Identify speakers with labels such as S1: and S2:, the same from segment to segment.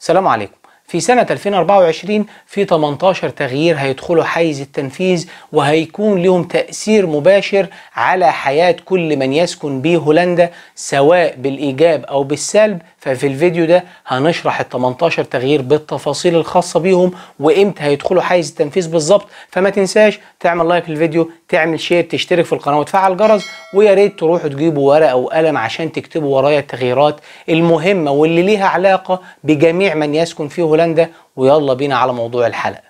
S1: السلام عليكم في سنة 2024 في 18 تغيير هيدخلوا حيز التنفيذ وهيكون لهم تأثير مباشر على حياة كل من يسكن به هولندا سواء بالإيجاب أو بالسلب ففي الفيديو ده هنشرح ال 18 تغيير بالتفاصيل الخاصه بيهم وامتى هيدخلوا حيز التنفيذ بالظبط فما تنساش تعمل لايك للفيديو تعمل شير تشترك في القناه وتفعل الجرس ويا ريت تروحوا تجيبوا ورقه وقلم عشان تكتبوا ورايا التغييرات المهمه واللي ليها علاقه بجميع من يسكن في هولندا ويلا بينا على موضوع الحلقه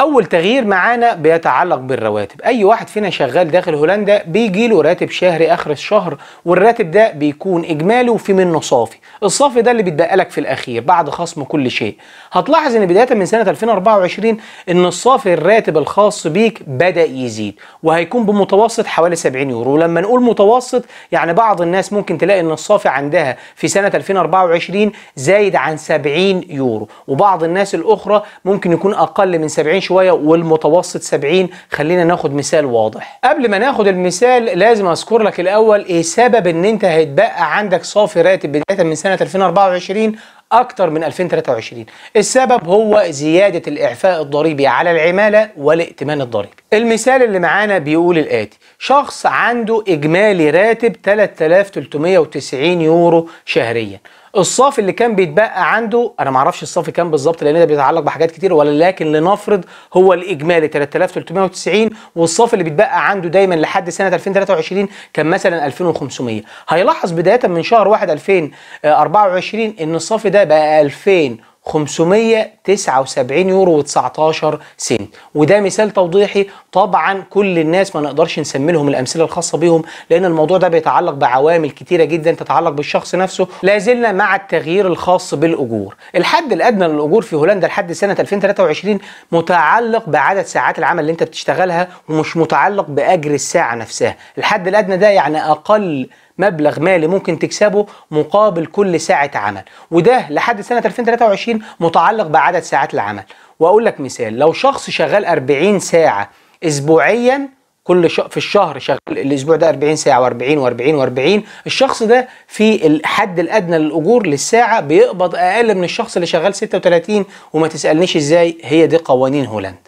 S1: اول تغيير معانا بيتعلق بالرواتب اي واحد فينا شغال داخل هولندا بيجي له راتب شهري اخر الشهر والراتب ده بيكون اجمالي وفي منه صافي الصافي ده اللي بيتبقى لك في الاخير بعد خصم كل شيء هتلاحظ ان بدايه من سنه 2024 ان الصافي الراتب الخاص بيك بدا يزيد وهيكون بمتوسط حوالي 70 يورو ولما نقول متوسط يعني بعض الناس ممكن تلاقي ان الصافي عندها في سنه 2024 زايد عن 70 يورو وبعض الناس الاخرى ممكن يكون اقل من 70 شويه والمتوسط 70 خلينا ناخد مثال واضح قبل ما ناخد المثال لازم اذكر لك الاول ايه سبب ان انت هيتبقى عندك صافي راتب بدايه من سنه 2024 اكتر من 2023 السبب هو زياده الاعفاء الضريبي على العماله والائتمان الضريبي المثال اللي معانا بيقول الاتي شخص عنده اجمالي راتب 3390 يورو شهريا الصافي اللي كان بيتبقى عنده انا معرفش الصاف الصافي كام بالظبط لان ده بيتعلق بحاجات كتير ولكن لنفرض هو الاجمالي 3390 والصافي اللي بيتبقى عنده دايما لحد سنه 2023 كان مثلا 2500 هيلاحظ بدايه من شهر 1 2024 ان الصافي ده بقى 2000 579 يورو و19 سنت وده مثال توضيحي طبعا كل الناس ما نقدرش نسمي لهم الامثله الخاصه بيهم لان الموضوع ده بيتعلق بعوامل كتيره جدا تتعلق بالشخص نفسه لا زلنا مع التغيير الخاص بالاجور الحد الادنى للاجور في هولندا لحد سنه 2023 متعلق بعدد ساعات العمل اللي انت بتشتغلها ومش متعلق باجر الساعه نفسها الحد الادنى ده يعني اقل مبلغ مالي ممكن تكسبه مقابل كل ساعة عمل وده لحد سنة 2023 متعلق بعدد ساعات العمل وأقول لك مثال لو شخص شغال 40 ساعة أسبوعياً كل ش... في الشهر شغال الاسبوع ده 40 ساعه و40 و40 و40 الشخص ده في الحد الادنى للاجور للساعه بيقبض اقل من الشخص اللي شغال 36 وما تسالنيش ازاي هي دي قوانين هولندا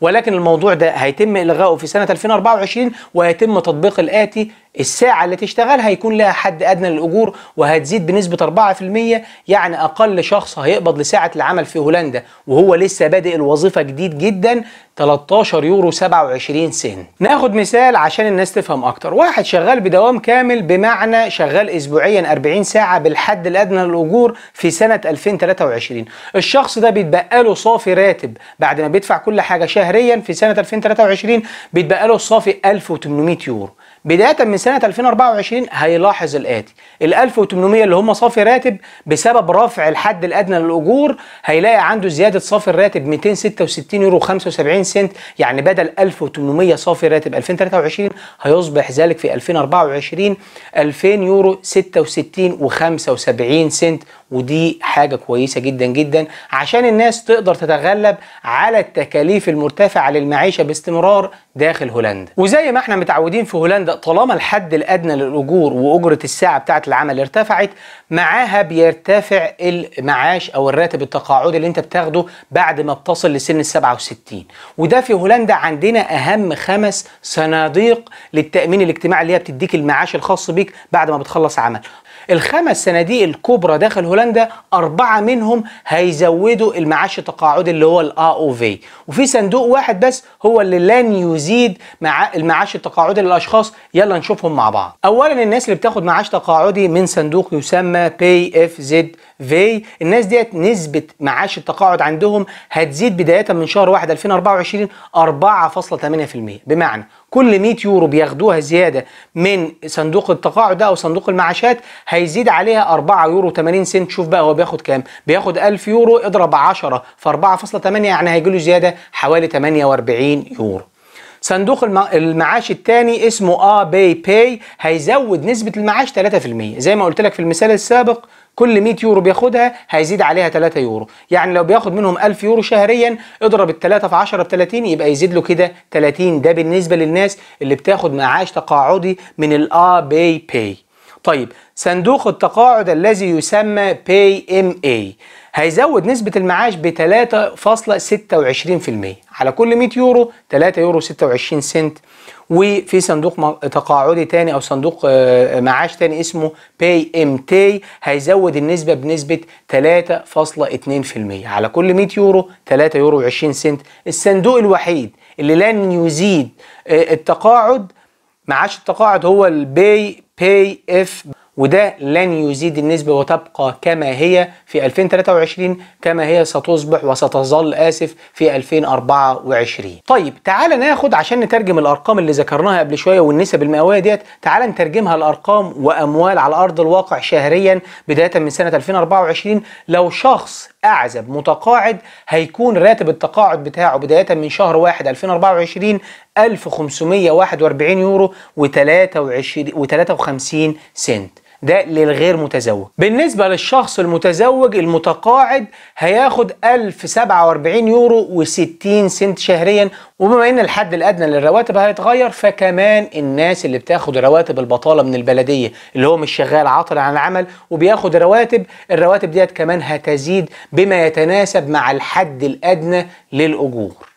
S1: ولكن الموضوع ده هيتم الغائه في سنه 2024 وهيتم تطبيق الاتي الساعة اللي تشتغلها هيكون لها حد أدنى للأجور وهتزيد بنسبة 4% يعني أقل شخص هيقبض لساعة العمل في هولندا وهو لسه بادئ الوظيفة جديد جدا 13 يورو 27 سنت ناخد مثال عشان الناس تفهم أكتر واحد شغال بدوام كامل بمعنى شغال أسبوعيا 40 ساعة بالحد الأدنى للأجور في سنة 2023 الشخص ده بيتبقى له صافي راتب بعد ما بيدفع كل حاجة شهريا في سنة 2023 بيتبقى له الصافي 1800 يورو بداية من سنة 2024 هيلاحظ الآتي ال 1800 اللي هم صافي راتب بسبب رفع الحد الأدنى للأجور هيلاقي عنده زيادة صافي الراتب 266 يورو 75 سنت يعني بدل 1800 صافي راتب 2023 هيصبح ذلك في 2024 2000 يورو 66 و75 سنت ودي حاجه كويسه جدا جدا عشان الناس تقدر تتغلب على التكاليف المرتفعه للمعيشه باستمرار داخل هولندا وزي ما احنا متعودين في هولندا طالما الحد الادنى للاجور واجره الساعه بتاعه العمل ارتفعت معاها بيرتفع المعاش او الراتب التقاعدي اللي انت بتاخده بعد ما بتصل لسن ال 67 وده في هولندا عندنا اهم خمس صناديق للتامين الاجتماعي اللي هي بتديك المعاش الخاص بيك بعد ما بتخلص عمل الخمس صناديق الكبرى داخل هولندا أربعة منهم هيزودوا المعاش التقاعدي اللي هو الآ أو في وفي صندوق واحد بس هو اللي لن يزيد مع المعاش التقاعدي للأشخاص يلا نشوفهم مع بعض أولا الناس اللي بتاخد معاش تقاعدي من صندوق يسمى بي اف زد في الناس ديت نسبه معاش التقاعد عندهم هتزيد بدايه من شهر 1 2024 4.8% بمعنى كل 100 يورو بياخدوها زياده من صندوق التقاعد ده او صندوق المعاشات هيزيد عليها 4 يورو 80 سنت شوف بقى هو بياخد كام بياخد 1000 يورو اضرب 10 في 4.8 يعني هيجي له زياده حوالي 48 يورو صندوق المعاش الثاني اسمه اه بي بي هيزود نسبه المعاش 3% زي ما قلت لك في المثال السابق كل 100 يورو بياخدها هيزيد عليها 3 يورو يعني لو بياخد منهم 1000 يورو شهريا اضرب ال 3 في 10 ب 30 يبقى يزيد له كده 30 ده بالنسبه للناس اللي بتاخد معاش تقاعدي من الا بي باي طيب صندوق التقاعد الذي يسمى باي ام اي هيزود نسبة المعاش ب 3.26% على كل 100 يورو 3 يورو 26 سنت وفي صندوق تقاعدي تاني او صندوق آه، آه، معاش تاني اسمه باي ام تي هيزود النسبه بنسبه 3.2% على كل 100 يورو 3 يورو 20 سنت الصندوق الوحيد اللي لن يزيد آه، التقاعد معاش التقاعد هو الباي باي اف وده لن يزيد النسبة وتبقى كما هي في 2023 كما هي ستصبح وستظل آسف في 2024 طيب تعال ناخد عشان نترجم الأرقام اللي ذكرناها قبل شوية والنسب المئوية ديت تعال نترجمها لأرقام وأموال على أرض الواقع شهريا بداية من سنة 2024 لو شخص أعزب متقاعد هيكون راتب التقاعد بتاعه بداية من شهر 1 2024 1541 يورو و23 و53 سنت ده للغير متزوج بالنسبة للشخص المتزوج المتقاعد هياخد 1047 يورو و60 سنت شهريا وبما ان الحد الادنى للرواتب هيتغير فكمان الناس اللي بتاخد رواتب البطالة من البلدية اللي هو مش شغال عاطل عن العمل وبياخد رواتب الرواتب ديت كمان هتزيد بما يتناسب مع الحد الادنى للاجور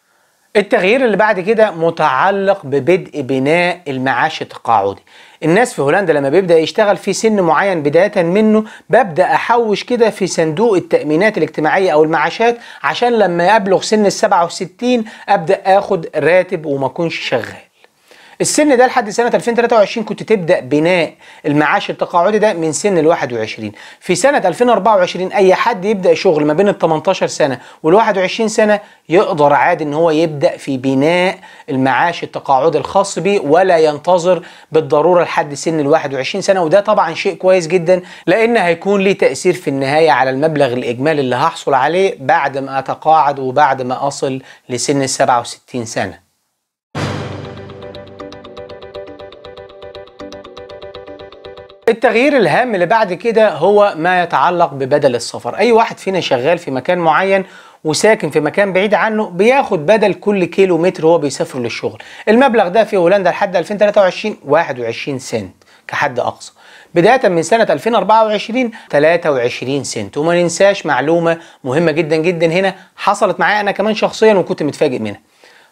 S1: التغيير اللي بعد كده متعلق ببدء بناء المعاش التقاعدي الناس في هولندا لما بيبدا يشتغل في سن معين بدايه منه ببدا احوش كده في صندوق التامينات الاجتماعيه او المعاشات عشان لما ابلغ سن ال 67 ابدا اخد راتب وما اكونش شغال السن ده لحد سنه 2023 كنت تبدا بناء المعاش التقاعدي ده من سن ال 21 في سنه 2024 اي حد يبدا شغل ما بين ال 18 سنه وال 21 سنه يقدر عادي ان هو يبدا في بناء المعاش التقاعدي الخاص بيه ولا ينتظر بالضروره لحد سن ال 21 سنه وده طبعا شيء كويس جدا لان هيكون ليه تاثير في النهايه على المبلغ الاجمالي اللي هحصل عليه بعد ما اتقاعد وبعد ما اصل لسن ال 67 سنه التغيير الهام اللي بعد كده هو ما يتعلق ببدل السفر اي واحد فينا شغال في مكان معين وساكن في مكان بعيد عنه بياخد بدل كل كيلو متر هو بيسافر للشغل المبلغ ده في هولندا لحد 2023 21 سنت كحد اقصى بداية من سنة 2024 23 سنت وما ننساش معلومة مهمة جدا جدا هنا حصلت معايا أنا كمان شخصيا وكنت متفاجئ منها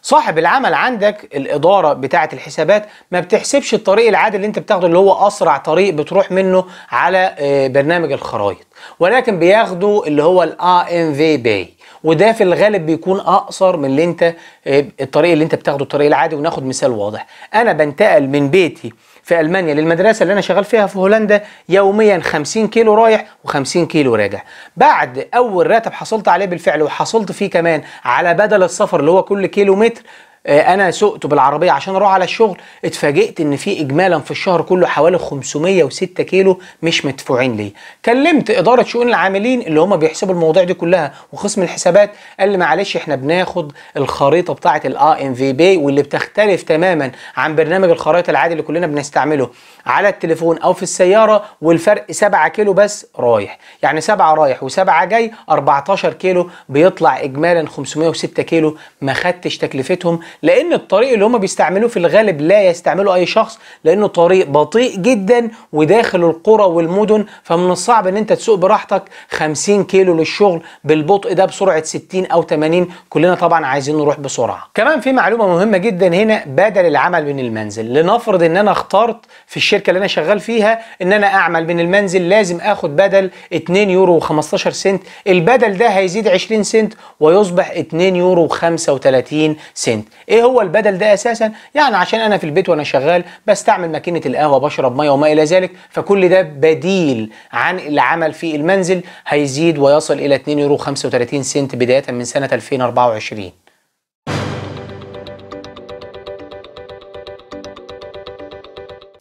S1: صاحب العمل عندك الاداره بتاعه الحسابات ما بتحسبش الطريق العادي اللي انت بتاخده اللي هو اسرع طريق بتروح منه على آه، برنامج الخرايط ولكن بياخدوا اللي هو الـ ام في وده في الغالب بيكون اقصر من اللي انت آه، الطريق اللي انت بتاخده الطريق العادي وناخد مثال واضح انا بنتقل من بيتي في المانيا للمدرسه اللي انا شغال فيها في هولندا يوميا 50 كيلو رايح و50 كيلو راجع بعد اول راتب حصلت عليه بالفعل وحصلت فيه كمان على بدل السفر اللي هو كل كيلو متر آه، انا سقت بالعربيه عشان اروح على الشغل اتفاجئت ان في اجمالا في الشهر كله حوالي 506 كيلو مش مدفوعين لي كلمت اداره شؤون العاملين اللي هم بيحسبوا المواضيع دي كلها وقسم الحسابات قال لي معلش احنا بناخد الخريطه بتاعه الاي ام في بي واللي بتختلف تماما عن برنامج الخرائط العادي اللي كلنا بنستعمله على التليفون او في السياره والفرق 7 كيلو بس رايح يعني 7 رايح و7 جاي 14 كيلو بيطلع اجمالا 506 كيلو ما خدتش تكلفتهم لان الطريق اللي هم بيستعملوه في الغالب لا يستعمله اي شخص لانه طريق بطيء جدا وداخل القرى والمدن فمن الصعب ان انت تسوق براحتك 50 كيلو للشغل بالبطء ده بسرعه 60 او 80 كلنا طبعا عايزين نروح بسرعه كمان في معلومه مهمه جدا هنا بدل العمل من المنزل لنفرض ان انا اخترت في الشركه اللي انا شغال فيها ان انا اعمل من المنزل لازم اخد بدل 2 يورو و15 سنت البدل ده هيزيد 20 سنت ويصبح 2 يورو و35 سنت ايه هو البدل ده اساسا يعني عشان انا في البيت وانا شغال بستعمل ماكينه القهوه بشرب ميه وما الى ذلك فكل ده بديل عن العمل في المنزل هيزيد ويصل الى 2 يورو و 35 سنت بدايه من سنه 2024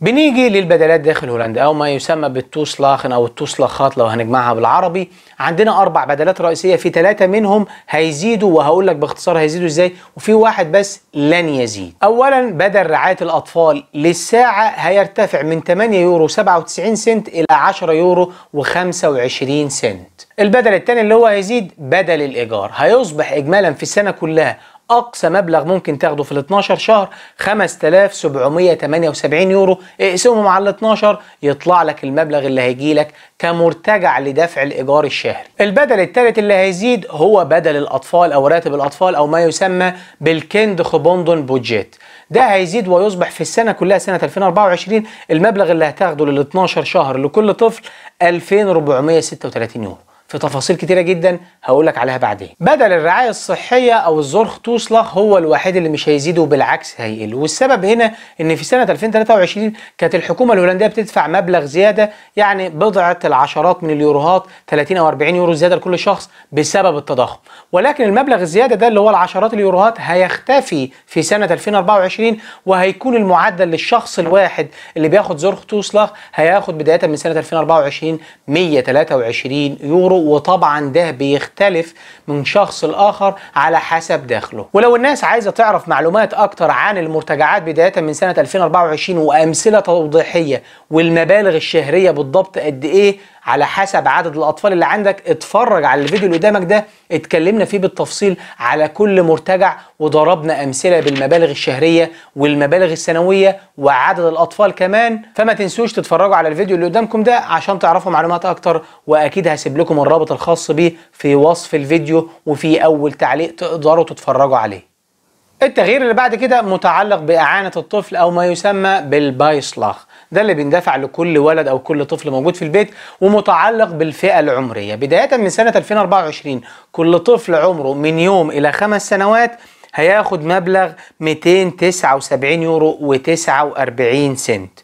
S1: بنيجي للبدلات داخل هولندا او ما يسمى بالتوسلاخن او التوسلاخات لو هنجمعها بالعربي عندنا اربع بدلات رئيسيه في ثلاثه منهم هيزيدوا وهقول لك باختصار هيزيدوا ازاي وفي واحد بس لن يزيد اولا بدل رعايه الاطفال للساعه هيرتفع من 8 يورو 97 سنت الى 10 يورو و25 سنت البدل الثاني اللي هو هيزيد بدل الايجار هيصبح اجمالا في السنه كلها اقصى مبلغ ممكن تاخده في ال 12 شهر 5778 يورو اقسمهم على ال 12 يطلع لك المبلغ اللي هيجي لك كمرتجع لدفع الايجار الشهري البدل الثالث اللي هيزيد هو بدل الاطفال او راتب الاطفال او ما يسمى بالكند خبوندون بودجيت ده هيزيد ويصبح في السنه كلها سنه 2024 المبلغ اللي هتاخده لل 12 شهر لكل طفل 2436 يورو في تفاصيل كتيره جدا هقول لك عليها بعدين بدل الرعايه الصحيه او الزرخ توصله هو الوحيد اللي مش هيزيد وبالعكس هيقل والسبب هنا ان في سنه 2023 كانت الحكومه الهولنديه بتدفع مبلغ زياده يعني بضعه العشرات من اليوروهات 30 او 40 يورو زياده لكل شخص بسبب التضخم ولكن المبلغ الزياده ده اللي هو العشرات اليوروهات هيختفي في سنه 2024 وهيكون المعدل للشخص الواحد اللي بياخد زرخ توصله هياخد بدايه من سنه 2024 123 يورو وطبعا ده بيختلف من شخص لآخر على حسب دخله ولو الناس عايزة تعرف معلومات أكتر عن المرتجعات بداية من سنة 2024 وأمثلة توضيحية والمبالغ الشهرية بالضبط قد إيه على حسب عدد الاطفال اللي عندك اتفرج على الفيديو اللي قدامك ده اتكلمنا فيه بالتفصيل على كل مرتجع وضربنا امثله بالمبالغ الشهريه والمبالغ السنويه وعدد الاطفال كمان فما تنسوش تتفرجوا على الفيديو اللي قدامكم ده عشان تعرفوا معلومات اكتر واكيد هسيب لكم الرابط الخاص بيه في وصف الفيديو وفي اول تعليق تقدروا تتفرجوا عليه التغيير اللي بعد كده متعلق باعانه الطفل او ما يسمى بالبايسلاخ ده اللي بيندفع لكل ولد او كل طفل موجود في البيت ومتعلق بالفئه العمريه بدايه من سنه 2024 كل طفل عمره من يوم الى خمس سنوات هياخد مبلغ 279 يورو و49 سنت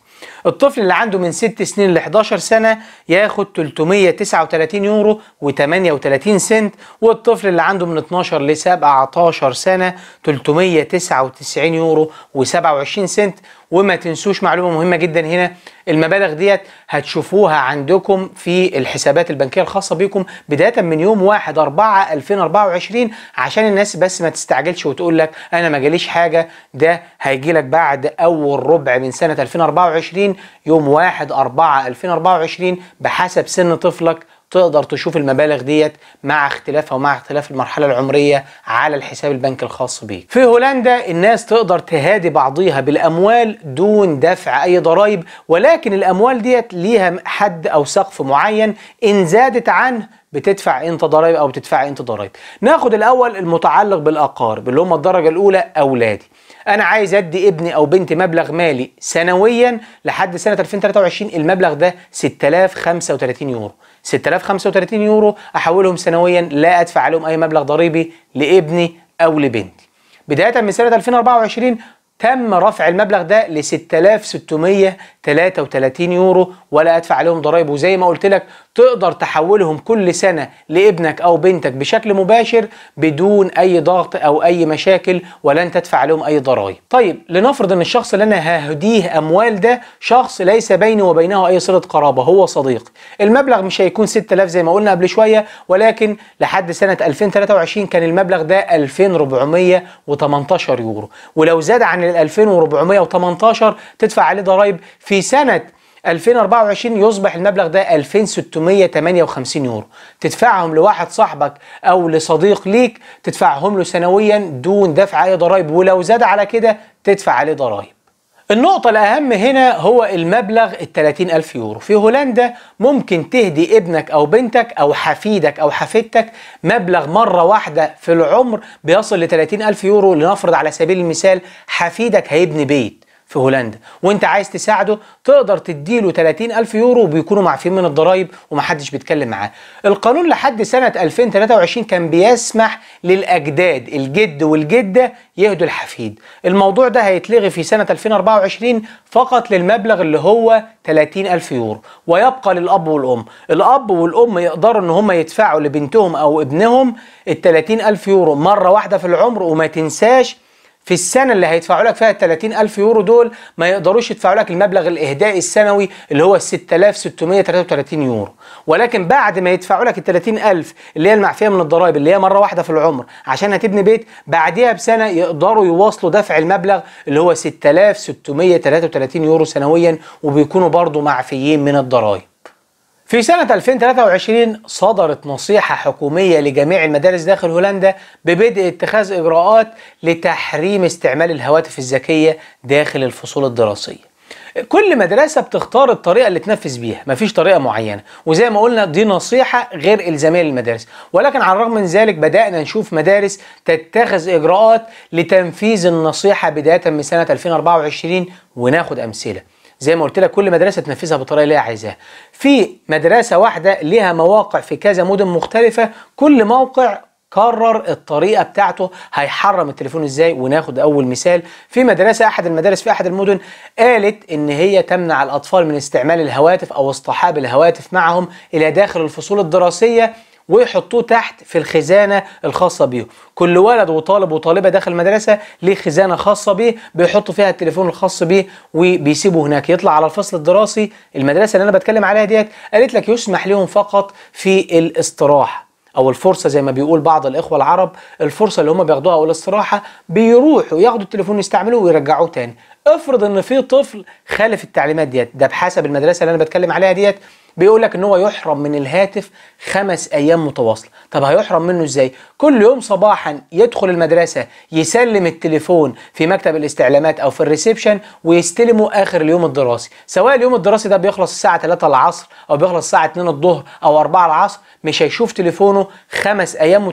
S1: الطفل اللي عنده من 6 سنين ل 11 سنه ياخد 339 يورو و38 سنت والطفل اللي عنده من 12 ل 17 سنه 399 يورو و27 سنت وما تنسوش معلومه مهمه جدا هنا المبالغ ديت هتشوفوها عندكم في الحسابات البنكيه الخاصه بيكم بدايه من يوم 1 4 2024 عشان الناس بس ما تستعجلش وتقول لك انا ما جاليش حاجه ده هيجي لك بعد اول ربع من سنه 2024 يوم 1 4 2024 بحسب سن طفلك تقدر تشوف المبالغ ديت مع اختلافها ومع اختلاف المرحله العمريه على الحساب البنكي الخاص بيك. في هولندا الناس تقدر تهادي بعضيها بالاموال دون دفع اي ضرائب ولكن الاموال ديت ليها حد او سقف معين ان زادت عنه بتدفع انت ضرائب او بتدفع انت ضرائب ناخد الاول المتعلق بالاقارب اللي هم الدرجه الاولى اولادي انا عايز ادي ابني او بنتي مبلغ مالي سنويا لحد سنه 2023 المبلغ ده 6035 يورو 6035 يورو احولهم سنويا لا ادفع عليهم اي مبلغ ضريبي لابني او لبنتي بدايه من سنه 2024 تم رفع المبلغ ده ل 6633 يورو ولا ادفع عليهم ضرائب وزي ما قلت لك تقدر تحولهم كل سنة لابنك أو بنتك بشكل مباشر بدون أي ضغط أو أي مشاكل ولن تدفع لهم أي ضرائب طيب لنفرض أن الشخص اللي أنا ههديه أموال ده شخص ليس بيني وبينه أي صلة قرابة هو صديق المبلغ مش هيكون 6000 زي ما قلنا قبل شوية ولكن لحد سنة 2023 كان المبلغ ده 2418 يورو ولو زاد عن ال 2418 تدفع عليه ضرائب في سنة 2024 يصبح المبلغ ده 2658 يورو تدفعهم لواحد صاحبك او لصديق ليك تدفعهم له سنويا دون دفع اي ضرائب ولو زاد على كده تدفع عليه ضرائب النقطة الأهم هنا هو المبلغ ال 30000 يورو في هولندا ممكن تهدي ابنك أو بنتك أو حفيدك أو حفيدتك مبلغ مرة واحدة في العمر بيصل ل 30000 يورو لنفرض على سبيل المثال حفيدك هيبني بيت في هولندا وانت عايز تساعده تقدر تديله 30 ألف يورو وبيكونوا معفين من الضرائب ومحدش بيتكلم معاه القانون لحد سنة 2023 كان بيسمح للأجداد الجد والجدة يهدوا الحفيد الموضوع ده هيتلغي في سنة 2024 فقط للمبلغ اللي هو 30 ألف يورو ويبقى للأب والأم الأب والأم يقدروا إن هم يدفعوا لبنتهم أو ابنهم ال 30 ألف يورو مرة واحدة في العمر وما تنساش في السنة اللي هيدفعوا لك فيها 30 ألف يورو دول ما يقدروش يدفعوا لك المبلغ الإهدائي السنوي اللي هو 6633 يورو ولكن بعد ما يدفعوا لك ال 30 ألف اللي هي المعفية من الضرائب اللي هي مرة واحدة في العمر عشان هتبني بيت بعديها بسنة يقدروا يواصلوا دفع المبلغ اللي هو 6633 يورو سنويا وبيكونوا برضه معفيين من الضرائب في سنة 2023 صدرت نصيحة حكومية لجميع المدارس داخل هولندا ببدء اتخاذ إجراءات لتحريم استعمال الهواتف الذكية داخل الفصول الدراسية. كل مدرسة بتختار الطريقة اللي تنفذ بيها، مفيش طريقة معينة، وزي ما قلنا دي نصيحة غير إلزامية للمدارس، ولكن على الرغم من ذلك بدأنا نشوف مدارس تتخذ إجراءات لتنفيذ النصيحة بداية من سنة 2024 وناخد أمثلة. زي ما قلت لك كل مدرسه تنفذها بالطريقه اللي هي عايزاها في مدرسه واحده ليها مواقع في كذا مدن مختلفه كل موقع قرر الطريقه بتاعته هيحرم التليفون ازاي وناخد اول مثال في مدرسه احد المدارس في احد المدن قالت ان هي تمنع الاطفال من استعمال الهواتف او اصطحاب الهواتف معهم الى داخل الفصول الدراسيه ويحطوه تحت في الخزانه الخاصه بيهم كل ولد وطالب وطالبه داخل المدرسه ليه خزانه خاصه بيه بيحطوا فيها التليفون الخاص بيه وبيسيبه هناك يطلع على الفصل الدراسي المدرسه اللي انا بتكلم عليها ديت قالت لك يسمح لهم فقط في الاستراحه او الفرصه زي ما بيقول بعض الاخوه العرب الفرصه اللي هم بياخدوها او الاستراحه بيروحوا ياخدوا التليفون يستعملوه ويرجعوه تاني افرض ان في طفل خالف التعليمات ديت ده بحسب المدرسه اللي انا بتكلم عليها ديت بيقول لك ان هو يحرم من الهاتف خمس ايام متواصله طب هيحرم منه ازاي كل يوم صباحا يدخل المدرسه يسلم التليفون في مكتب الاستعلامات او في الريسبشن ويستلمه اخر اليوم الدراسي سواء اليوم الدراسي ده بيخلص الساعه 3 العصر او بيخلص الساعه 2 الظهر او 4 العصر مش هيشوف تليفونه خمس ايام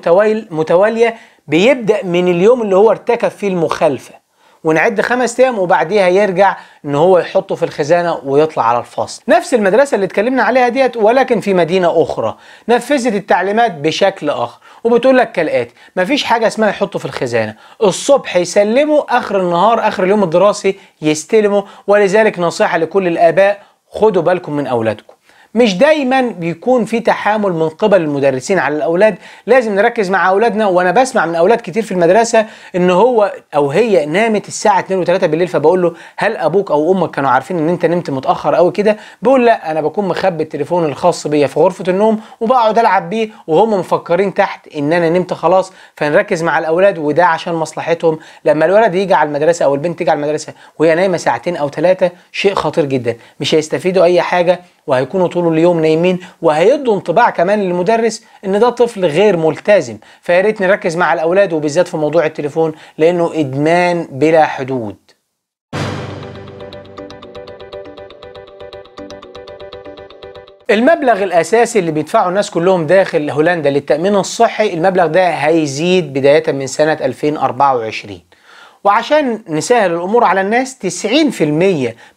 S1: متواليه بيبدا من اليوم اللي هو ارتكب فيه المخالفه ونعد خمس ايام وبعديها يرجع ان هو يحطه في الخزانه ويطلع على الفصل نفس المدرسه اللي اتكلمنا عليها ديت ولكن في مدينه اخرى نفذت التعليمات بشكل اخر وبتقول لك كالاتي مفيش حاجه اسمها يحطه في الخزانه الصبح يسلمه اخر النهار اخر اليوم الدراسي يستلمه ولذلك نصيحه لكل الاباء خدوا بالكم من اولادكم مش دايما بيكون في تحامل من قبل المدرسين على الاولاد لازم نركز مع اولادنا وانا بسمع من اولاد كتير في المدرسه ان هو او هي نامت الساعه 2 و3 بالليل فبقول له هل ابوك او امك كانوا عارفين ان انت نمت متاخر قوي كده بيقول لا انا بكون مخبي التليفون الخاص بيا في غرفه النوم وبقعد العب بيه وهم مفكرين تحت ان انا نمت خلاص فنركز مع الاولاد وده عشان مصلحتهم لما الولد يجي على المدرسه او البنت تيجي على المدرسه وهي نايمه ساعتين او ثلاثه شيء خطير جدا مش هيستفيدوا اي حاجه وهيكونوا طول اليوم نايمين وهيدوا انطباع كمان للمدرس ان ده طفل غير ملتزم فيا ريت نركز مع الاولاد وبالذات في موضوع التليفون لانه ادمان بلا حدود المبلغ الاساسي اللي بيدفعه الناس كلهم داخل هولندا للتامين الصحي المبلغ ده هيزيد بدايه من سنه 2024 وعشان نسهل الامور على الناس 90%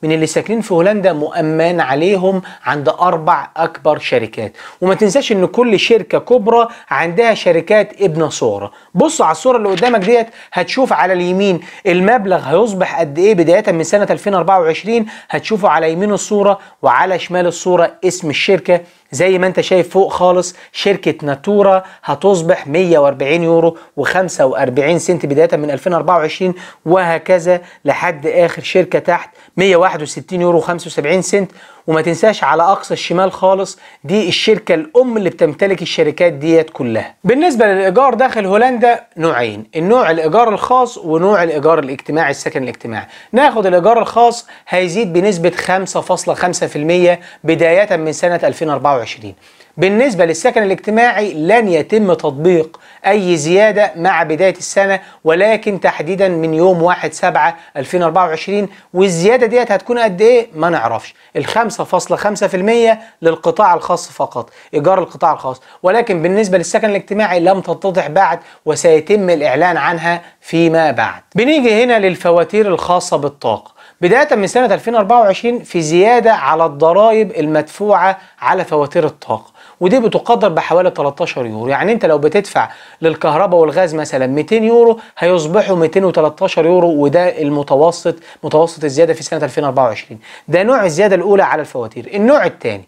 S1: من اللي ساكنين في هولندا مؤمن عليهم عند اربع اكبر شركات وما تنساش ان كل شركه كبرى عندها شركات ابن صوره بص على الصوره اللي قدامك ديت هتشوف على اليمين المبلغ هيصبح قد ايه بدايه من سنه 2024 هتشوفه على يمين الصوره وعلى شمال الصوره اسم الشركه زي ما انت شايف فوق خالص شركة ناتورا هتصبح 140 يورو و45 سنت بداية من 2024 وهكذا لحد اخر شركة تحت 161 يورو و75 سنت وما تنساش على اقصى الشمال خالص دي الشركه الام اللي بتمتلك الشركات ديت كلها بالنسبه للايجار داخل هولندا نوعين النوع الايجار الخاص ونوع الايجار الاجتماعي السكن الاجتماعي ناخد الايجار الخاص هيزيد بنسبه 5.5% بدايه من سنه 2024 بالنسبة للسكن الاجتماعي لن يتم تطبيق أي زيادة مع بداية السنة ولكن تحديدا من يوم 1/7/2024 والزيادة ديت هتكون قد إيه؟ ما نعرفش الـ 5.5% للقطاع الخاص فقط إيجار القطاع الخاص ولكن بالنسبة للسكن الاجتماعي لم تتضح بعد وسيتم الإعلان عنها فيما بعد بنيجي هنا للفواتير الخاصة بالطاقة بداية من سنة 2024 في زيادة على الضرائب المدفوعة على فواتير الطاقة ودي بتقدر بحوالي 13 يورو يعني انت لو بتدفع للكهرباء والغاز مثلا 200 يورو هيصبحوا 213 يورو وده المتوسط متوسط الزياده في سنه 2024 ده نوع الزياده الاولى على الفواتير النوع الثاني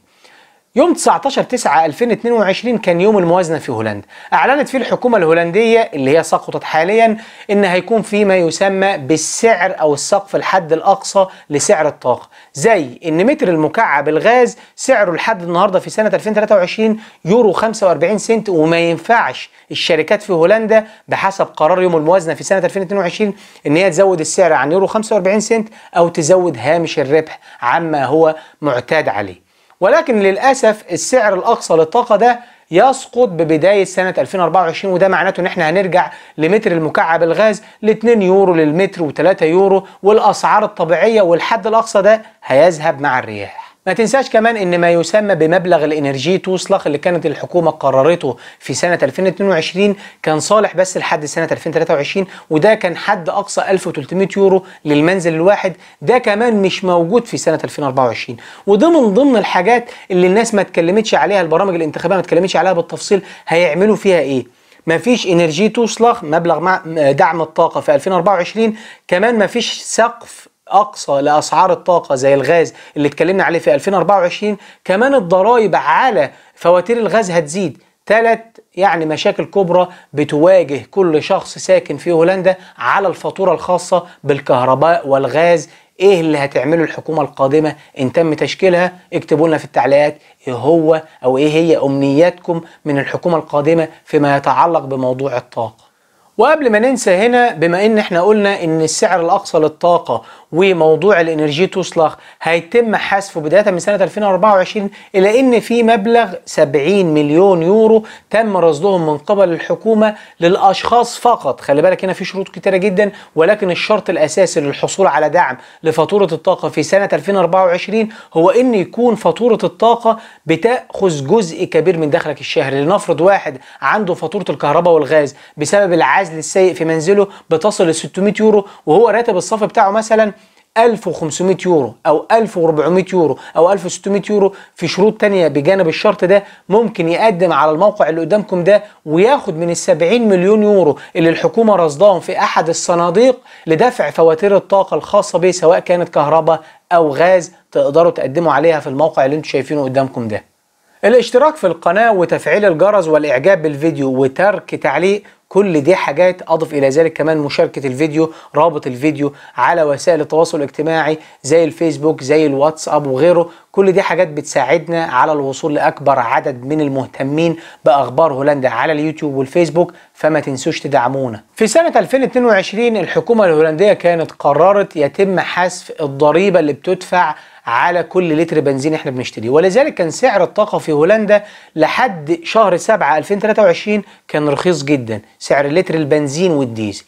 S1: يوم 19 9 2022 كان يوم الموازنة في هولندا أعلنت فيه الحكومة الهولندية اللي هي سقطت حاليا إن هيكون في ما يسمى بالسعر أو السقف الحد الأقصى لسعر الطاقة زي إن متر المكعب الغاز سعره لحد النهاردة في سنة 2023 يورو 45 سنت وما ينفعش الشركات في هولندا بحسب قرار يوم الموازنة في سنة 2022 إن هي تزود السعر عن يورو 45 سنت أو تزود هامش الربح عما هو معتاد عليه ولكن للأسف السعر الأقصى للطاقة ده يسقط ببداية سنة 2024 وده معناته ان احنا هنرجع لمتر المكعب الغاز ل 2 يورو للمتر و3 يورو والأسعار الطبيعية والحد الأقصى ده هيذهب مع الرياح ما تنساش كمان ان ما يسمى بمبلغ الانرجي توصلخ اللي كانت الحكومه قررته في سنه 2022 كان صالح بس لحد سنه 2023 وده كان حد اقصى 1300 يورو للمنزل الواحد ده كمان مش موجود في سنه 2024 وده من ضمن الحاجات اللي الناس ما اتكلمتش عليها البرامج الانتخابيه ما اتكلمتش عليها بالتفصيل هيعملوا فيها ايه ما فيش انرجي توصلخ مبلغ مع دعم الطاقه في 2024 كمان ما فيش سقف اقصى لاسعار الطاقه زي الغاز اللي اتكلمنا عليه في 2024 كمان الضرائب على فواتير الغاز هتزيد ثلاث يعني مشاكل كبرى بتواجه كل شخص ساكن في هولندا على الفاتوره الخاصه بالكهرباء والغاز ايه اللي هتعمله الحكومه القادمه ان تم تشكيلها اكتبوا لنا في التعليقات ايه هو او ايه هي امنياتكم من الحكومه القادمه فيما يتعلق بموضوع الطاقه وقبل ما ننسى هنا بما ان احنا قلنا ان السعر الاقصى للطاقه وموضوع الانرجي توسلخ هيتم حذفه بدايه من سنه 2024 الى ان في مبلغ 70 مليون يورو تم رصدهم من قبل الحكومه للاشخاص فقط خلي بالك هنا في شروط كتيره جدا ولكن الشرط الاساسي للحصول على دعم لفاتوره الطاقه في سنه 2024 هو ان يكون فاتوره الطاقه بتاخذ جزء كبير من دخلك الشهري لنفرض واحد عنده فاتوره الكهرباء والغاز بسبب العزل العزل السيء في منزله بتصل ل 600 يورو وهو راتب الصف بتاعه مثلا 1500 يورو او 1400 يورو او 1600 يورو في شروط تانية بجانب الشرط ده ممكن يقدم على الموقع اللي قدامكم ده وياخد من ال 70 مليون يورو اللي الحكومه رصداهم في احد الصناديق لدفع فواتير الطاقه الخاصه به سواء كانت كهرباء او غاز تقدروا تقدموا عليها في الموقع اللي انتم شايفينه قدامكم ده الاشتراك في القناة وتفعيل الجرس والإعجاب بالفيديو وترك تعليق كل دي حاجات اضف الى ذلك كمان مشاركه الفيديو رابط الفيديو على وسائل التواصل الاجتماعي زي الفيسبوك زي الواتساب وغيره كل دي حاجات بتساعدنا على الوصول لاكبر عدد من المهتمين باخبار هولندا على اليوتيوب والفيسبوك فما تنسوش تدعمونا في سنه 2022 الحكومه الهولنديه كانت قررت يتم حذف الضريبه اللي بتدفع على كل لتر بنزين احنا بنشتريه ولذلك كان سعر الطاقة في هولندا لحد شهر 7 2023 كان رخيص جدا سعر لتر البنزين والديزل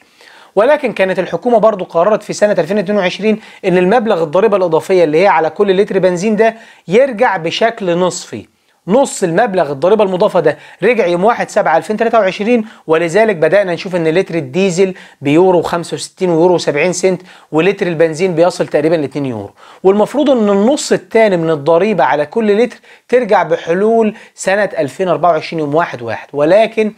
S1: ولكن كانت الحكومة برضو قررت في سنة 2022 ان المبلغ الضريبة الاضافية اللي هي على كل لتر بنزين ده يرجع بشكل نصفي نص المبلغ الضريبه المضافه ده رجع يوم 1 7 2023 ولذلك بدانا نشوف ان لتر الديزل بيورو 65 ويورو 70 سنت ولتر البنزين بيصل تقريبا ل 2 يورو والمفروض ان النص الثاني من الضريبه على كل لتر ترجع بحلول سنه 2024 يوم 1 1 ولكن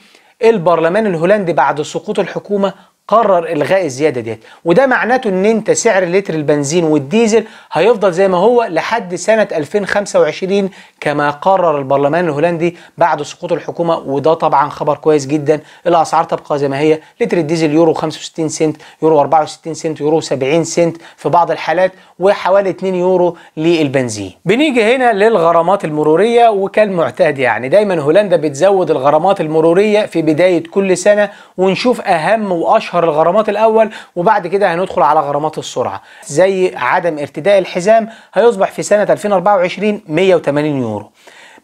S1: البرلمان الهولندي بعد سقوط الحكومه قرر الغاء الزياده ديت وده معناته ان انت سعر لتر البنزين والديزل هيفضل زي ما هو لحد سنه 2025 كما قرر البرلمان الهولندي بعد سقوط الحكومه وده طبعا خبر كويس جدا الاسعار تبقى زي ما هي لتر الديزل يورو 65 سنت يورو 64 سنت يورو 70 سنت في بعض الحالات وحوالي 2 يورو للبنزين بنيجي هنا للغرامات المروريه وكالمعتاد يعني دايما هولندا بتزود الغرامات المروريه في بدايه كل سنه ونشوف اهم واشهر فقر الغرامات الاول وبعد كده هندخل على غرامات السرعه زي عدم ارتداء الحزام هيصبح في سنه 2024 180 يورو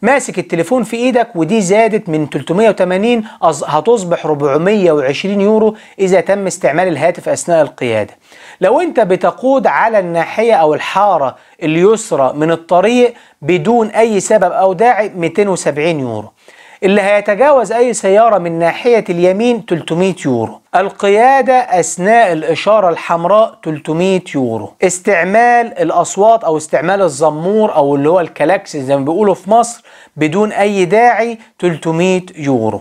S1: ماسك التليفون في ايدك ودي زادت من 380 هتصبح 420 يورو اذا تم استعمال الهاتف اثناء القياده لو انت بتقود على الناحيه او الحاره اليسرى من الطريق بدون اي سبب او داعي 270 يورو اللي هيتجاوز أي سيارة من ناحية اليمين 300 يورو القيادة أثناء الإشارة الحمراء 300 يورو استعمال الأصوات أو استعمال الزمور أو اللي هو الكلاكس زي ما بيقولوا في مصر بدون أي داعي 300 يورو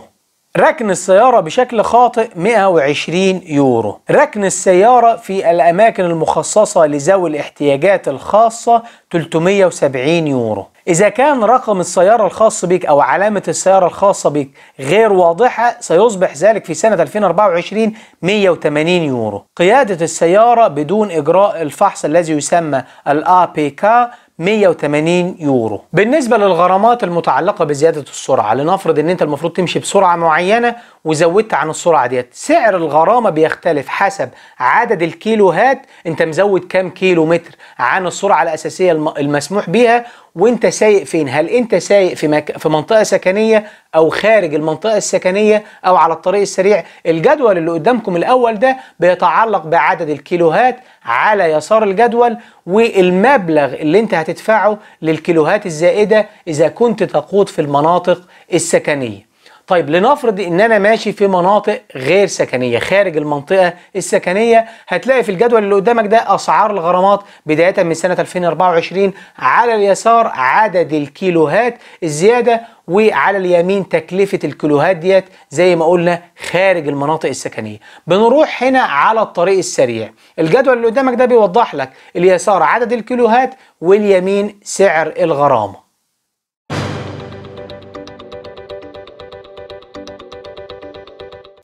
S1: ركن السيارة بشكل خاطئ 120 يورو ركن السيارة في الأماكن المخصصة لذوي الاحتياجات الخاصة 370 يورو إذا كان رقم السيارة الخاص بك أو علامة السيارة الخاصة بك غير واضحة سيصبح ذلك في سنة 2024 180 يورو قيادة السيارة بدون إجراء الفحص الذي يسمى الـ APK 180 يورو بالنسبة للغرامات المتعلقة بزيادة السرعة لنفرض ان انت المفروض تمشي بسرعة معينة وزودت عن السرعه ديت سعر الغرامه بيختلف حسب عدد الكيلوهات انت مزود كام كيلو متر عن السرعه الاساسيه المسموح بيها وانت سايق فين هل انت سايق في مك... في منطقه سكنيه او خارج المنطقه السكنيه او على الطريق السريع الجدول اللي قدامكم الاول ده بيتعلق بعدد الكيلوهات على يسار الجدول والمبلغ اللي انت هتدفعه للكيلوهات الزائده اذا كنت تقود في المناطق السكنيه طيب لنفرض ان انا ماشي في مناطق غير سكنيه خارج المنطقه السكنيه هتلاقي في الجدول اللي قدامك ده اسعار الغرامات بدايه من سنه 2024 على اليسار عدد الكيلوهات الزياده وعلى اليمين تكلفه الكيلوهات ديت زي ما قلنا خارج المناطق السكنيه بنروح هنا على الطريق السريع الجدول اللي قدامك ده بيوضح لك اليسار عدد الكيلوهات واليمين سعر الغرامه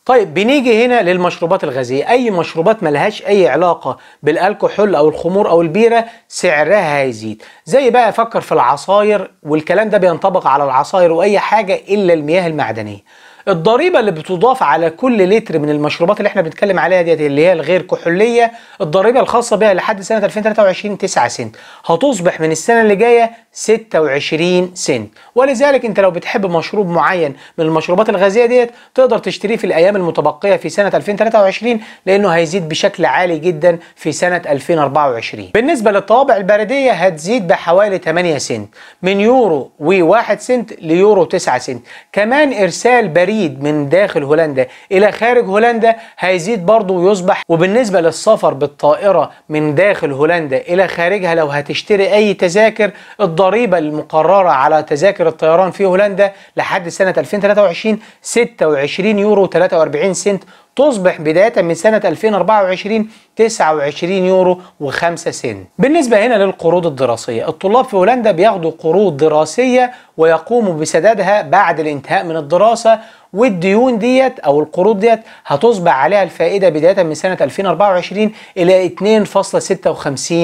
S1: طيب بنيجي هنا للمشروبات الغازية أي مشروبات ملهاش أي علاقة بالألكحول أو الخمور أو البيرة سعرها هيزيد زي بقى فكر في العصاير والكلام ده بينطبق على العصاير وأي حاجة إلا المياه المعدنية الضريبه اللي بتضاف على كل لتر من المشروبات اللي احنا بنتكلم عليها ديت اللي هي الغير كحوليه الضريبه الخاصه بها لحد سنه 2023 9 سنت هتصبح من السنه اللي جايه 26 سنت ولذلك انت لو بتحب مشروب معين من المشروبات الغازيه ديت تقدر تشتريه في الايام المتبقيه في سنه 2023 لانه هيزيد بشكل عالي جدا في سنه 2024 بالنسبه للطوابع البريديه هتزيد بحوالي 8 سنت من يورو و1 سنت ليورو 9 سنت كمان ارسال بريد البريد من داخل هولندا الى خارج هولندا هيزيد برضه ويصبح وبالنسبه للسفر بالطائره من داخل هولندا الى خارجها لو هتشتري اي تذاكر الضريبه المقرره على تذاكر الطيران في هولندا لحد سنه 2023 26 يورو 43 سنت تصبح بداية من سنة 2024 29 يورو و5 سنت بالنسبة هنا للقروض الدراسية الطلاب في هولندا بياخدوا قروض دراسية ويقوموا بسدادها بعد الانتهاء من الدراسة والديون ديت او القروض ديت هتصبح عليها الفائده بدايه من سنه 2024 الى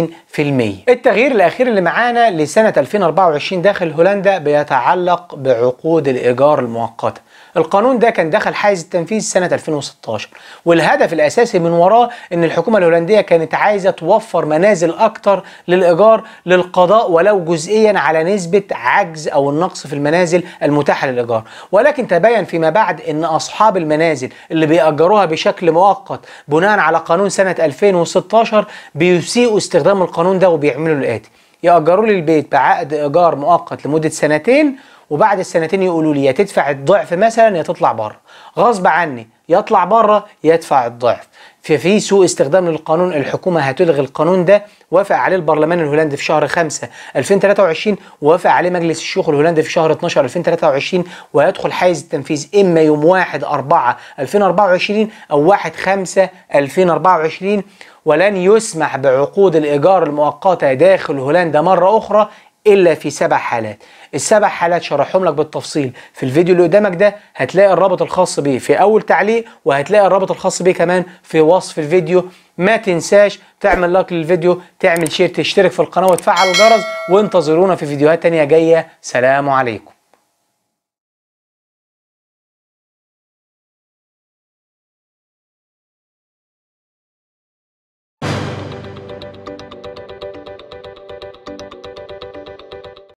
S1: 2.56% التغيير الاخير اللي معانا لسنه 2024 داخل هولندا بيتعلق بعقود الايجار المؤقته القانون ده كان دخل حيز التنفيذ سنة 2016 والهدف الأساسي من وراه أن الحكومة الهولندية كانت عايزة توفر منازل أكتر للإيجار للقضاء ولو جزئيا على نسبة عجز أو النقص في المنازل المتاحة للإيجار ولكن تبين فيما بعد أن أصحاب المنازل اللي بيأجروها بشكل مؤقت بناء على قانون سنة 2016 بيسيئوا استخدام القانون ده وبيعملوا الآتي يأجروا لي البيت بعقد إيجار مؤقت لمدة سنتين وبعد السنتين يقولوا لي يا تدفع الضعف مثلا يا تطلع بره غصب عني يطلع بره يدفع الضعف ففي سوء استخدام للقانون الحكومة هتلغي القانون ده وافق عليه البرلمان الهولندي في شهر 5 2023 ووافق عليه مجلس الشيوخ الهولندي في شهر 12 2023 ويدخل حيز التنفيذ إما يوم 1 4 2024 أو 1 5 2024 ولن يسمح بعقود الإيجار المؤقتة داخل هولندا مرة أخرى الا في سبع حالات السبع حالات شرحهم لك بالتفصيل في الفيديو اللي قدامك ده هتلاقي الرابط الخاص بيه في اول تعليق وهتلاقي الرابط الخاص بيه كمان في وصف الفيديو ما تنساش تعمل لايك للفيديو تعمل شير تشترك في القناه وتفعل الجرس وانتظرونا في فيديوهات تانية جايه سلام عليكم